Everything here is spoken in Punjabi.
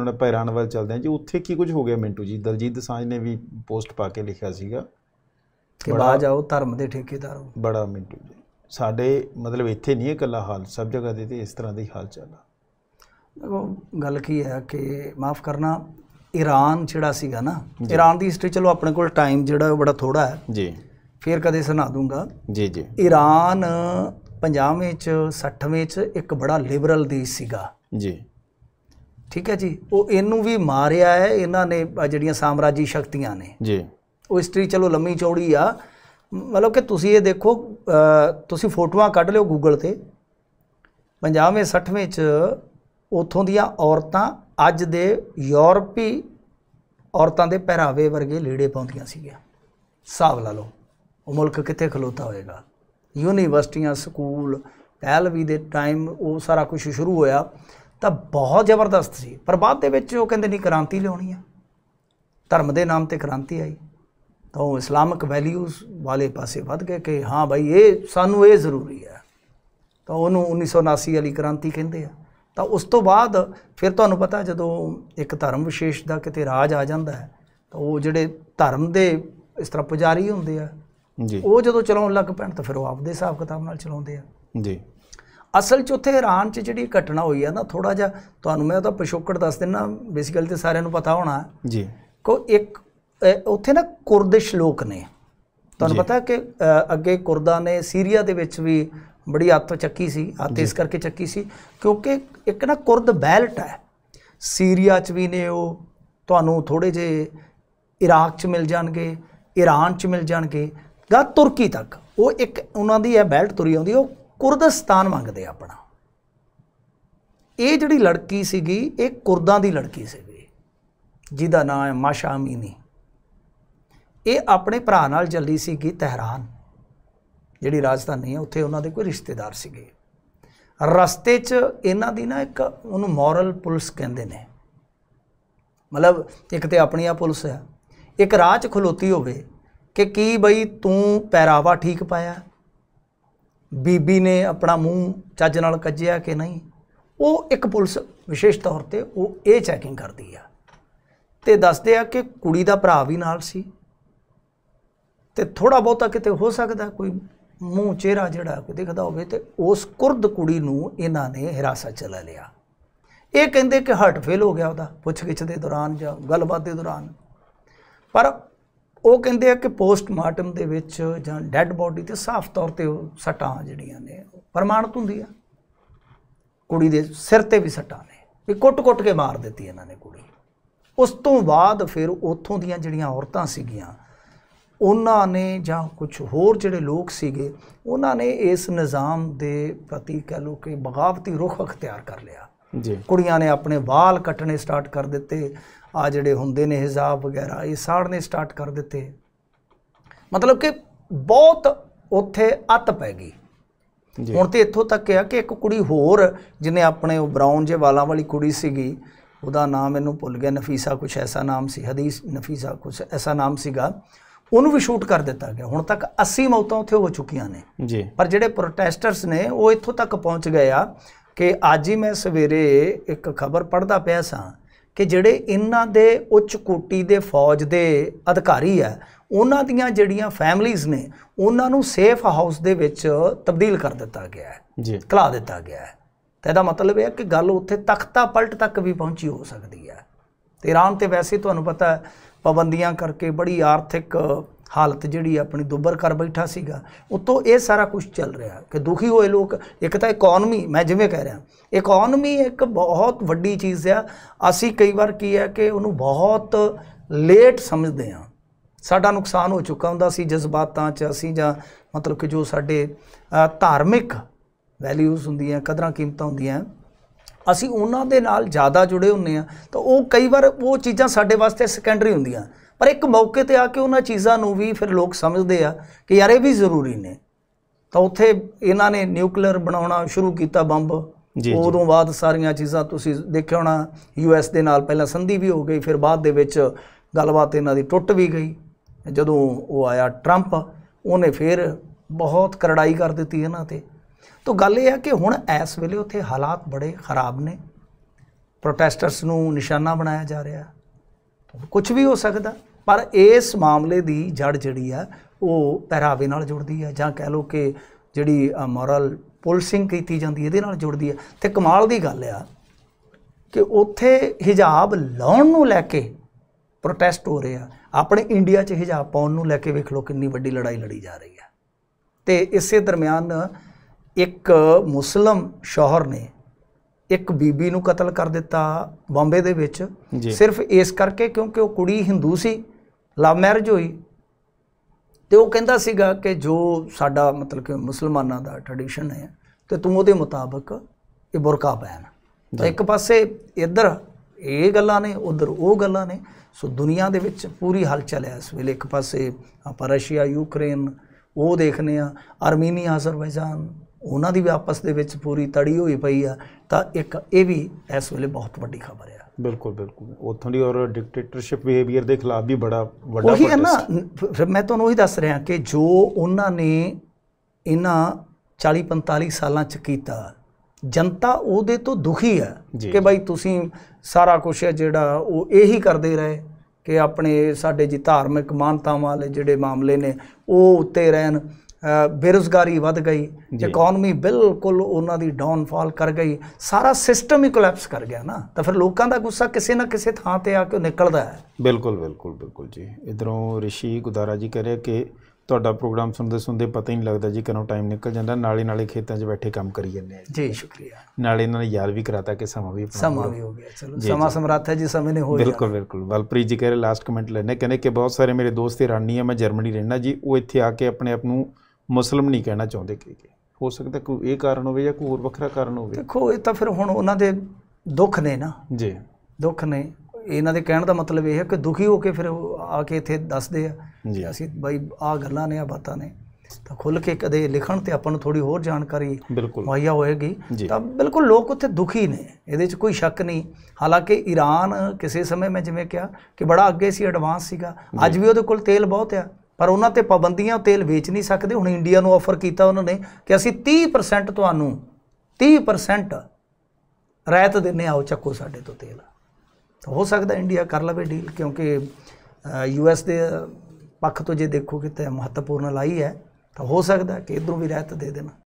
ਉਹਨਾਂ ਪੈਰਾਂ ਪੈਰਾਨ ਵੱਲ ਚੱਲਦੇ ਆ ਜੀ ਉੱਥੇ ਕੀ ਕੁਝ ਹੋ ਗਿਆ ਮਿੰਟੂ ਜੀ ਦਲਜੀਤ ਸਾਂਝ ਨੇ ਵੀ ਪੋਸਟ ਪਾ ਕੇ ਲਿਖਿਆ ਸੀਗਾ ਕਿ ਬਾਹਰ ਜਾਓ ਧਰਮ ਦੇ ਠੇਕੇਦਾਰ ਹੋ ਬੜਾ ਮਿੰਟੂ ਜੀ ਸਾਡੇ ਮਤਲਬ ਇੱਥੇ ਨਹੀਂ ਇਕੱਲਾ ਹਾਲ ਸਭ ਜਗ੍ਹਾ ਦੇ ਤੇ ਇਸ ਤਰ੍ਹਾਂ ਦੇ ਹਾਲ ਚੱਲ ਦੇਖੋ ਗੱਲ ਕੀ ਹੈ ਕਿ ਮਾਫ ਕਰਨਾ ਈਰਾਨ ਜਿਹੜਾ ਸੀਗਾ ਨਾ ਈਰਾਨ ਦੀ ਹਿਸਟਰੀ ਚਲੋ ਆਪਣੇ ਕੋਲ ਟਾਈਮ ਜਿਹੜਾ ਉਹ ਬੜਾ ਥੋੜਾ ਹੈ ਜੀ ਫੇਰ ਕਦੇ ਸੁਣਾ ਦੂੰਗਾ ਜੀ ਜੀ ਈਰਾਨ 50ਵੇਂ ਚ 60ਵੇਂ ਚ ਇੱਕ ਬੜਾ ਲਿਬਰਲ ਦੇਸ਼ ਸੀਗਾ ਜੀ ਠੀਕ ਹੈ ਜੀ ਉਹ ਇਹਨੂੰ ਵੀ ਮਾਰਿਆ ਹੈ ਇਹਨਾਂ ਨੇ ਜਿਹੜੀਆਂ ਸਾਮਰਾਜੀ ਸ਼ਕਤੀਆਂ ਨੇ ਜੀ ਉਹ ਹਿਸਟਰੀ ਚਲੋ ਲੰਮੀ ਚੌੜੀ ਆ ਮਤਲਬ ਕਿ ਤੁਸੀਂ ਇਹ ਦੇਖੋ ਤੁਸੀਂ ਫੋਟੋਆਂ ਕੱਢ ਲਿਓ ਗੂਗਲ ਤੇ 50ਵੇਂ 60ਵੇਂ ਚ ਉਥੋਂ ਦੀਆਂ ਔਰਤਾਂ ਅੱਜ ਦੇ ਯੂਰਪੀ ਔਰਤਾਂ ਦੇ ਪਹਿਰਾਵੇ ਵਰਗੇ ਲੀੜੇ ਪਾਉਂਦੀਆਂ ਸੀਗੀਆਂ ਸਾਬ ਲਾ ਲਓ ਉਹ ਮੁਲਕ ਕਿੱਥੇ ਖਲੋਤਾ ਹੋਏਗਾ ਯੂਨੀਵਰਸਿਟੀਆਂ ਸਕੂਲ ਪਹਿਲਵੀ ਦੇ ਟਾਈਮ ਉਹ ਸਾਰਾ ਕੁਝ ਸ਼ੁਰੂ ਹੋਇਆ ਤਾਂ ਬਹੁਤ ਜ਼ਬਰਦਸਤ ਸੀ ਪਰ ਬਾਅਦ ਦੇ ਵਿੱਚ ਉਹ ਕਹਿੰਦੇ ਨਹੀਂ ਕ੍ਰਾਂਤੀ ਲਿਆਉਣੀ ਆ ਧਰਮ ਦੇ ਨਾਮ ਤੇ ਕ੍ਰਾਂਤੀ ਆਈ ਤਾਂ ਉਹ ਇਸਲਾਮਿਕ ਵੈਲਿਊਜ਼ ਵਾਲੇ ਪਾਸੇ ਵੱਧ ਗਏ ਕਿ ਹਾਂ ਭਾਈ ਇਹ ਸਾਨੂੰ ਇਹ ਜ਼ਰੂਰੀ ਹੈ ਤਾਂ ਉਹਨੂੰ 1979 ਵਾਲੀ ਕ੍ਰਾਂਤੀ ਕਹਿੰਦੇ ਆ ਤਾਂ ਉਸ ਤੋਂ ਬਾਅਦ ਫਿਰ ਤੁਹਾਨੂੰ ਪਤਾ ਜਦੋਂ ਇੱਕ ਧਰਮ ਵਿਸ਼ੇਸ਼ ਦਾ ਕਿਤੇ ਰਾਜ ਆ ਜਾਂਦਾ ਹੈ ਤਾਂ ਉਹ ਜਿਹੜੇ ਧਰਮ ਦੇ ਇਸ ਤਰ੍ਹਾਂ ਪੁਜਾਰੀ ਹੁੰਦੇ ਆ ਜੀ ਉਹ ਜਦੋਂ ਚਲਾਉਣ ਲੱਗ ਪੈਣ ਤਾਂ ਫਿਰ ਉਹ ਆਪਦੇ ਹਿਸਾਬ ਕਿਤਾਬ ਨਾਲ ਚਲਾਉਂਦੇ ਆ ਜੀ ਅਸਲ 'ਚ ਉੱਥੇ ਇਰਾਨ 'ਚ ਜਿਹੜੀ ਘਟਨਾ ਹੋਈ ਹੈ ਨਾ ਥੋੜਾ ਜਿਹਾ ਤੁਹਾਨੂੰ ਮੈਂ ਉਹਦਾ ਪਿਛੋਕੜ ਦੱਸ ਦਿੰਨਾ ਬੇਸਿਕਲੀ ਤੇ ਸਾਰਿਆਂ ਨੂੰ ਪਤਾ ਹੋਣਾ ਜੀ ਕੋ ਇੱਕ ਉੱਥੇ ਨਾ ਕੁਰਦਿਸ਼ ਲੋਕ ਨੇ ਤੁਹਾਨੂੰ ਪਤਾ ਕਿ ਅੱਗੇ ਕੁਰਦਾਂ ਨੇ ਸੀਰੀਆ ਦੇ ਵਿੱਚ ਵੀ ਬੜੀ ਹੱਥ ਚੱਕੀ ਸੀ ਹੱਥ ਇਸ ਕਰਕੇ ਚੱਕੀ ਸੀ ਕਿਉਂਕਿ ਇੱਕ ਨਾ ਕੁਰਦ ਬੈਲਟ ਹੈ ਸੀਰੀਆ 'ਚ ਵੀ ਨੇ ਉਹ ਤੁਹਾਨੂੰ ਥੋੜੇ ਜੇ ਇਰਾਕ 'ਚ ਮਿਲ ਜਾਣਗੇ ਈਰਾਨ 'ਚ ਮਿਲ ਜਾਣਗੇ ਗਾ ਤੁਰਕੀ ਤੱਕ ਉਹ ਇੱਕ ਉਹਨਾਂ ਦੀ ਇਹ ਬੈਲਟ ਤੁਰੀ ਆਉਂਦੀ ਉਹ ਕੁਰਦਿਸਤਾਨ ਮੰਗਦੇ ਆਪਣਾ ਇਹ ਜਿਹੜੀ ਲੜਕੀ ਸੀਗੀ ਇਹ ਕੁਰਦਾਂ ਦੀ ਲੜਕੀ ਸੀਗੀ ਜਿਹਦਾ ਨਾਮ ਹੈ ਮਾਸ਼ਾ ਅਮੀਨੀ ਇਹ ਆਪਣੇ ਭਰਾ ਨਾਲ ਚੱਲੀ ਸੀਗੀ ਤਹਿਰਾਨ ਜਿਹੜੀ ਰਾਜਧਾਨੀ ਹੈ ਉੱਥੇ ਉਹਨਾਂ ਦੇ ਕੋਈ ਰਿਸ਼ਤੇਦਾਰ ਸੀਗੇ ਰਸਤੇ 'ਚ ਇਹਨਾਂ ਦੀ ਨਾ ਇੱਕ ਉਹਨੂੰ ਮੋਰਲ ਪੁਲਿਸ ਕਹਿੰਦੇ ਨੇ ਮਤਲਬ ਇੱਕ ਤੇ ਆਪਣੀ ਆ ਪੁਲਿਸ ਹੈ ਇੱਕ ਰਾਹ 'ਚ ਖਲੋਤੀ ਹੋਵੇ ਕਿ ਕੀ ਬਈ ਤੂੰ ਪਹਿਰਾਵਾ ਠੀਕ ਪਾਇਆ ਬੀਬੀ ਨੇ ਆਪਣਾ ਮੂੰਹ ਚੱਜ ਨਾਲ ਕੱਜਿਆ ਕਿ ਨਹੀਂ ਉਹ ਇੱਕ ਪੁਲਿਸ ਵਿਸ਼ੇਸ਼ ਤੌਰ ਤੇ ਉਹ ਇਹ ਚੈਕਿੰਗ ਕਰਦੀ ਆ ਤੇ ਦੱਸਦੇ ਆ ਕਿ ਕੁੜੀ ਦਾ ਭਰਾ ਵੀ ਨਾਲ ਸੀ ਤੇ ਥੋੜਾ ਬਹੁਤਾ ਕਿਤੇ ਹੋ ਸਕਦਾ ਕੋਈ ਮੂੰਹ ਚਿਹਰਾ ਜਿਹੜਾ ਕੋਈ ਦਿਖਦਾ ਹੋਵੇ ਤੇ ਉਸ ਕੁਰਦ ਕੁੜੀ ਨੂੰ ਇਹਨਾਂ ਨੇ ਹਿਰਾਸਤ ਚ ਲੈ ਲਿਆ ਇਹ ਕਹਿੰਦੇ ਕਿ ਹਾਰਟ ਫੇਲ ਹੋ ਗਿਆ ਉਹਦਾ ਪੁੱਛਗਿੱਛ ਦੇ ਦੌਰਾਨ ਜਾਂ ਗੱਲਬਾਤ ਦੇ ਦੌਰਾਨ ਪਰ ਉਹ ਕਹਿੰਦੇ ਆ ਕਿ ਪੋਸਟਮਾਰਟਮ ਦੇ ਵਿੱਚ ਜਾਂ ਡੈੱਡ ਬਾਡੀ ਤੇ ਸਾਫ਼ ਤੌਰ ਤੇ ਉਹ ਸਟਾਂ ਜਿਹੜੀਆਂ ਨੇ ਹੁੰਦੀ ਆ ਕੁੜੀ ਦੇ ਸਿਰ ਤੇ ਵੀ ਸਟਾਂ ਨੇ ਵੀ ਕੁੱਟ-ਕੁੱਟ ਕੇ ਮਾਰ ਦਿੱਤੀ ਇਹਨਾਂ ਨੇ ਕੁੜੀ ਉਸ ਤੋਂ ਬਾਅਦ ਫਿਰ ਉੱਥੋਂ ਦੀਆਂ ਜਿਹੜੀਆਂ ਔਰਤਾਂ ਸੀਗੀਆਂ ਉਹਨਾਂ ਨੇ ਜਾਂ ਕੁਝ ਹੋਰ ਜਿਹੜੇ ਲੋਕ ਸੀਗੇ ਉਹਨਾਂ ਨੇ ਇਸ ਨਿਜ਼ਾਮ ਦੇ ਪ੍ਰਤੀ ਕਹ ਲੋ ਕਿ ਬਗਾਵਤੀ ਰੁਖ ਅਖਤਿਆਰ ਕਰ ਲਿਆ ਜੀ ਕੁੜੀਆਂ ਨੇ ਆਪਣੇ ਵਾਲ ਕੱਟਣੇ ਸਟਾਰਟ ਕਰ ਦਿੱਤੇ ਆ ਜਿਹੜੇ ਹੁੰਦੇ ਨੇ ਹਿਜ਼ਾਬ ਵਗੈਰਾ ਇਹ ਸਾੜਨੇ ਸਟਾਰਟ ਕਰ ਦਿੱਤੇ ਮਤਲਬ ਕਿ ਬਹੁਤ ਉੱਥੇ ਅੱਤ ਪੈ ਗਈ ਹੁਣ ਤੇ ਇੱਥੋਂ ਤੱਕ ਆ ਕਿ ਇੱਕ ਕੁੜੀ ਹੋਰ ਜਿਹਨੇ ਆਪਣੇ ਉਹ ਬਰਾਊਨ ਜੇ ਵਾਲਾਂ ਵਾਲੀ ਕੁੜੀ ਸੀਗੀ ਉਹਦਾ ਨਾਮ ਮੈਨੂੰ ਭੁੱਲ ਗਿਆ ਨਫੀਸਾ ਕੁਛ ਐਸਾ ਨਾਮ ਸੀ ਹਦੀਸ ਨਫੀਸਾ ਕੁਛ ਐਸਾ ਨਾਮ ਸੀਗਾ ਉਹਨੂੰ ਵੀ ਸ਼ੂਟ ਕਰ ਦਿੱਤਾ ਗਿਆ ਹੁਣ ਤੱਕ 80 ਮੌਤਾਂ ਉੱਥੇ ਹੋ ਚੁੱਕੀਆਂ ਨੇ ਜੀ ਪਰ ਜਿਹੜੇ ਪ੍ਰੋਟੈਸਟਰਸ ਨੇ ਉਹ ਇੱਥੋਂ ਤੱਕ ਪਹੁੰਚ ਗਏ ਆ ਕਿ ਅੱਜ ਹੀ ਮੈਂ ਸਵੇਰੇ ਇੱਕ ਖਬਰ ਪੜ੍ਹਦਾ ਪਿਆ ਸਾਂ ਕਿ ਜਿਹੜੇ ਇਹਨਾਂ ਦੇ ਉੱਚ ਕੋਟੀ ਦੇ ਫੌਜ ਦੇ ਅਧਿਕਾਰੀ ਆ ਉਹਨਾਂ ਦੀਆਂ ਜਿਹੜੀਆਂ ਫੈਮਲੀਆਂ ਨੇ ਉਹਨਾਂ ਨੂੰ ਸੇਫ ਹਾਊਸ ਦੇ ਵਿੱਚ ਤਬਦੀਲ ਕਰ ਦਿੱਤਾ ਗਿਆ ਹੈ ਜੀ ਕਲਾ ਦਿੱਤਾ ਗਿਆ ਹੈ ਤੇ ਇਹਦਾ ਮਤਲਬ ਇਹ ਹੈ ਕਿ ਗੱਲ ਉੱਥੇ ਤਖਤਾ ਪਲਟ ਤੱਕ ਵੀ ਪਹੁੰਚੀ ਹੋ ਸਕਦੀ ਹੈ ਤੇ ਇਰਾਨ ਤੇ ਵੈਸੇ ਤੁਹਾਨੂੰ ਪਤਾ ਹੈ ਪਾਬੰਦੀਆਂ ਕਰਕੇ ਬੜੀ ਆਰਥਿਕ ਹਾਲਤ ਜਿਹੜੀ ਆਪਣੀ ਦੁੱਬਰ ਕਰ ਬੈਠਾ ਸੀਗਾ ਉਤੋਂ ਇਹ ਸਾਰਾ ਕੁਝ ਚੱਲ ਰਿਹਾ ਕਿ ਦੁਖੀ ਹੋਏ ਲੋਕ ਇੱਕ ਤਾਂ ਇਕਨੋਮੀ ਮੈਂ ਜਿਵੇਂ ਕਹਿ ਰਿਹਾ ਇਕਨੋਮੀ ਇੱਕ ਬਹੁਤ ਵੱਡੀ ਚੀਜ਼ ਆ ਅਸੀਂ ਕਈ ਵਾਰ ਕੀ ਹੈ ਕਿ ਉਹਨੂੰ ਬਹੁਤ ਲੇਟ ਸਮਝਦੇ ਆ ਸਾਡਾ ਨੁਕਸਾਨ ਹੋ ਚੁੱਕਾ ਹੁੰਦਾ ਸੀ ਜਜ਼ਬਾਤਾਂ 'ਚ ਅਸੀਂ ਜਾਂ ਮਤਲਬ ਕਿ ਜੋ ਸਾਡੇ ਧਾਰਮਿਕ ਵੈਲਿਊਜ਼ ਹੁੰਦੀਆਂ ਕਦਰਾਂ ਕੀਮਤਾਂ ਹੁੰਦੀਆਂ ਅਸੀਂ ਉਹਨਾਂ ਦੇ ਨਾਲ ਜ਼ਿਆਦਾ ਜੁੜੇ ਹੁੰਨੇ ਆ ਤਾਂ ਉਹ ਕਈ ਵਾਰ ਉਹ ਚੀਜ਼ਾਂ ਸਾਡੇ ਵਾਸਤੇ ਸੈਕੰਡਰੀ ਹੁੰਦੀਆਂ ਪਰ ਇੱਕ ਮੌਕੇ ਤੇ ਆ ਕੇ ਉਹਨਾਂ ਚੀਜ਼ਾਂ ਨੂੰ ਵੀ ਫਿਰ ਲੋਕ ਸਮਝਦੇ ਆ ਕਿ ਯਾਰ ਇਹ ਵੀ ਜ਼ਰੂਰੀ ਨੇ ਤਾਂ ਉੱਥੇ ਇਹਨਾਂ ਨੇ ਨਿਊਕਲੀਅਰ ਬਣਾਉਣਾ ਸ਼ੁਰੂ ਕੀਤਾ ਬੰਬ ਉਦੋਂ ਬਾਅਦ ਸਾਰੀਆਂ ਚੀਜ਼ਾਂ ਤੁਸੀਂ ਦੇਖਿਆ ਹੋਣਾ ਯੂਐਸ ਦੇ ਨਾਲ ਪਹਿਲਾਂ ਸੰਧੀ ਵੀ ਹੋ ਗਈ ਫਿਰ ਬਾਅਦ ਦੇ ਵਿੱਚ ਗੱਲਬਾਤ ਇਹਨਾਂ ਦੀ ਟੁੱਟ ਵੀ ਗਈ ਜਦੋਂ ਉਹ ਆਇਆ ਟਰੰਪ ਉਹਨੇ ਫਿਰ ਬਹੁਤ ਕਰੜਾਈ ਕਰ ਦਿੱਤੀ ਇਹਨਾਂ ਤੇ ਤਾਂ ਗੱਲ ਇਹ ਆ ਕਿ ਹੁਣ ਇਸ ਵੇਲੇ ਉੱਥੇ ਹਾਲਾਤ ਬੜੇ ਖਰਾਬ ਨੇ ਪ੍ਰੋਟੈਸਟਰਸ ਨੂੰ ਨਿਸ਼ਾਨਾ ਬਣਾਇਆ ਜਾ ਰਿਹਾ ਕੁਝ ਵੀ ਹੋ ਸਕਦਾ ਪਰ ਇਸ ਮਾਮਲੇ ਦੀ ਜੜ ਜਿਹੜੀ ਆ ਉਹ ਪਹਿਰਾਵੇ ਨਾਲ ਜੁੜਦੀ ਆ ਜਾਂ ਕਹਿ ਲੋ ਕਿ ਜਿਹੜੀ ਮੋਰਲ ਪੁਲਸਿੰਗ ਕੀਤੀ ਜਾਂਦੀ ਇਹਦੇ ਨਾਲ ਜੁੜਦੀ ਆ ਤੇ ਕਮਾਲ ਦੀ ਗੱਲ ਆ ਕਿ ਉੱਥੇ ਹਿਜਾਬ ਲਾਉਣ ਨੂੰ ਲੈ ਕੇ ਪ੍ਰੋਟੈਸਟ ਹੋ ਰਿਹਾ ਆਪਣੇ ਇੰਡੀਆ 'ਚ ਹਿਜਾਬ ਪਾਉਣ ਨੂੰ ਲੈ ਕੇ ਵੇਖ ਲਓ ਕਿੰਨੀ ਵੱਡੀ ਲੜਾਈ ਲੜੀ ਜਾ ਰਹੀ ਆ ਤੇ ਇਸੇ ਦਰਮਿਆਨ ਇੱਕ ਮੁਸਲਮ ਸ਼ੌਹਰ ਨੇ ਇੱਕ ਬੀਬੀ ਨੂੰ ਕਤਲ ਕਰ ਦਿੱਤਾ ਬੰਬੇ ਦੇ ਵਿੱਚ ਸਿਰਫ ਇਸ ਕਰਕੇ ਕਿਉਂਕਿ ਉਹ ਕੁੜੀ ਹਿੰਦੂ ਸੀ ਲਵ ਮੈਰਿਜ ਹੋਈ ਤੇ ਉਹ ਕਹਿੰਦਾ ਸੀਗਾ ਕਿ ਜੋ ਸਾਡਾ ਮਤਲਬ ਕਿ ਮੁਸਲਮਾਨਾਂ ਦਾ ਟ੍ਰੈਡੀਸ਼ਨ ਹੈ ਤੇ ਤੂੰ ਉਹਦੇ ਮੁਤਾਬਕ ਇਹ ਬੁਰਕਾ ਪਹਿਨ ਤਾਂ ਇੱਕ ਪਾਸੇ ਇੱਧਰ ਇਹ ਗੱਲਾਂ ਨੇ ਉਧਰ ਉਹ ਗੱਲਾਂ ਨੇ ਸੋ ਦੁਨੀਆ ਦੇ ਵਿੱਚ ਪੂਰੀ ਹਲਚਲ ਹੈ ਇਸ ਵੇਲੇ ਇੱਕ ਪਾਸੇ ਆਪਾਂ ਰਸ਼ੀਆ ਯੂਕਰੇਨ ਉਹ ਦੇਖਨੇ ਆ ਆਰਮੀਨੀਆ ਅਜ਼ਰਬੈਜਾਨ ਉਹਨਾਂ ਦੀ ਵੀ ਆਪਸ ਦੇ ਵਿੱਚ ਪੂਰੀ ਤੜੀ ਹੋਈ ਪਈ ਆ ਤਾਂ ਇੱਕ ਇਹ ਵੀ ਇਸ ਵੇਲੇ ਬਹੁਤ ਵੱਡੀ ਖਬਰ ਆ ਬਿਲਕੁਲ ਬਿਲਕੁਲ ਉਥੋਂ ਦੀ ਔਰ ਡਿਕਟੇਟਰਸ਼ਿਪ ਬਿਹੇਵੀਅਰ ਦੇ ਖਿਲਾਫ ਵੀ ਬੜਾ ਵੱਡਾ ਉਹੀ ਹੈ ਨਾ ਮੈਂ ਤੁਹਾਨੂੰ ਉਹੀ ਦੱਸ ਰਿਹਾ ਕਿ ਜੋ ਉਹਨਾਂ ਨੇ ਇਹਨਾਂ 40 45 ਸਾਲਾਂ ਚ ਕੀਤਾ ਜਨਤਾ ਉਹਦੇ ਤੋਂ ਦੁਖੀ ਹੈ ਕਿ ਭਾਈ ਤੁਸੀਂ ਸਾਰਾ ਕੁਝ ਹੈ ਜਿਹੜਾ ਉਹ ਇਹੀ ਕਰਦੇ ਰਹੇ ਕਿ ਆਪਣੇ ਸਾਡੇ ਜੀ ਧਾਰਮਿਕ ਮਾਨਤਾਵਾਂ ਵਾਲੇ ਜਿਹੜੇ ਮਾਮਲੇ ਨੇ ਉਹ ਉੱਤੇ ਰਹਿਣ ਬੇਰੋਜ਼ਗਾਰੀ ਵੱਧ ਗਈ ਇਕਨੋਮੀ ਬਿਲਕੁਲ ਉਹਨਾਂ ਦੀ ਡਾਊਨਫਾਲ ਕਰ ਗਈ ਸਾਰਾ ਸਿਸਟਮ ਹੀ ਕੋਲੈਪਸ ਕਰ ਗਿਆ ਨਾ ਤਾਂ ਫਿਰ ਲੋਕਾਂ ਦਾ ਗੁੱਸਾ ਕਿਸੇ ਨਾ ਕਿਸੇ ਥਾਂ ਤੇ ਆ ਕੇ ਨਿਕਲਦਾ ਹੈ ਬਿਲਕੁਲ ਬਿਲਕੁਲ ਬਿਲਕੁਲ ਜੀ ਇਧਰੋਂ ਰਿਸ਼ੀ ਗੁਦਾਰਾ ਜੀ ਕਹ ਕਿ ਤੁਹਾਡਾ ਪ੍ਰੋਗਰਾਮ ਸੁਣਦੇ ਸੁਣਦੇ ਪਤਾ ਹੀ ਨਹੀਂ ਲੱਗਦਾ ਜੀ ਕਿੰਨਾ ਟਾਈਮ ਨਿਕਲ ਜਾਂਦਾ ਨਾਲੇ ਨਾਲੇ ਖੇਤਾਂ 'ਚ ਬੈਠੇ ਕੰਮ ਕਰੀ ਜਾਂਦੇ ਆ ਜੀ ਸ਼ੁਕਰੀਆ ਨਾਲੇ ਇਹਨਾਂ ਨੇ ਯਾਰ ਵੀ ਕਰਾਤਾ ਕਿ ਸਮਾਂ ਵੀ ਸਮਾਂ ਵੀ ਹੋ ਗਿਆ ਚਲੋ ਸਮਾਂ ਸਮਰੱਥ ਹੈ ਜੀ ਸਮੇਂ ਨੇ ਹੋ ਗਿਆ ਬਿਲਕੁਲ ਬਿਲਕੁਲ ਬਲਪ੍ਰੀਤ ਜੀ ਕਹ ਰਹੇ ਲਾਸਟ ਕਮੈਂਟ ਲੈਣੇ ਕਹਿੰਦੇ ਕਿ ਬਹੁਤ ਸਾਰੇ ਮੇਰੇ ਦੋਸਤ ਇਰਾਨੀ ਆ ਮੈਂ ਜਰਮਨੀ ਰਹਿਣਾ ਜੀ ਉਹ ਇੱਥੇ ਆ ਕੇ ਆਪਣੇ ਆਪ ਨੂੰ ਮੁਸਲਮ ਨਹੀਂ ਕਹਿਣਾ ਚਾਹੁੰਦੇ ਕਿ ਹੋ ਸਕਦਾ ਕੋਈ ਇਹ ਕਾਰਨ ਹੋਵੇ ਜਾਂ ਕੋਈ ਹੋਰ ਵੱਖਰਾ ਕਾਰਨ ਹੋਵੇ ਦੇਖੋ ਇਹ ਤਾਂ ਫਿਰ ਹੁਣ ਉਹਨਾਂ ਦੇ ਦੁੱਖ ਨੇ ਨਾ ਜੀ ਦੁੱਖ ਨੇ ਇਹਨਾਂ ਦੇ ਕਹਿਣ ਦਾ ਮਤਲਬ ਇਹ ਹੈ ਕਿ ਦੁਖੀ ਹੋ ਕੇ ਫਿਰ ਆ ਕੇ ਇੱਥੇ ਦੱਸਦੇ ਆ ਜੀ ਅਸੀਂ ਬਾਈ ਆ ਗੱਲਾਂ ਨੇ ਆ ਬਾਤਾਂ ਨੇ ਤਾਂ ਖੁੱਲ ਕੇ ਕਦੇ ਲਿਖਣ ਤੇ ਆਪਾਂ ਨੂੰ ਥੋੜੀ ਹੋਰ ਜਾਣਕਾਰੀ ਮਾਇਆ ਹੋਏਗੀ ਤਾਂ ਬਿਲਕੁਲ ਲੋਕ ਉੱਥੇ ਦੁਖੀ ਨੇ ਇਹਦੇ 'ਚ ਕੋਈ ਸ਼ੱਕ ਨਹੀਂ ਹਾਲਾਂਕਿ ਈਰਾਨ ਕਿਸੇ ਸਮੇਂ ਮੈਂ ਜਿਵੇਂ ਕਿਹਾ ਕਿ ਬੜਾ ਅੱਗੇ ਸੀ ਐਡਵਾਂਸ ਸੀਗਾ ਅੱਜ ਵੀ ਉਹਦੇ ਕੋਲ ਤੇਲ ਬਹੁਤ ਆ ਪਰ ਉਹਨਾਂ ਤੇ ਪਾਬੰਦੀਆਂ ਤੇਲ ਵੇਚ ਨਹੀਂ ਸਕਦੇ ਹੁਣ ਇੰਡੀਆ ਨੂੰ ਆਫਰ ਕੀਤਾ ਉਹਨਾਂ ਨੇ ਕਿ ਅਸੀਂ 30% ਤੁਹਾਨੂੰ 30% ਰਾਇਤ ਦਿੰਨੇ ਆਓ ਚੱਕੋ ਸਾਡੇ ਤੋਂ ਤੇਲ ਤਾਂ ਹੋ ਸਕਦਾ ਇੰਡੀਆ ਕਰ ਲਵੇ ਡੀਲ ਕਿਉਂਕਿ ਯੂਐਸ ਦੇ ਪੱਖ ਤੋਂ ਜੇ ਦੇਖੋ ਕਿ ਤੇ ਮਹੱਤਵਪੂਰਨ ਲਾਈ ਹੈ ਤਾਂ ਹੋ ਸਕਦਾ ਕਿ ਇਧਰੋਂ ਵੀ ਰਾਇਤ ਦੇ ਦੇਣਾ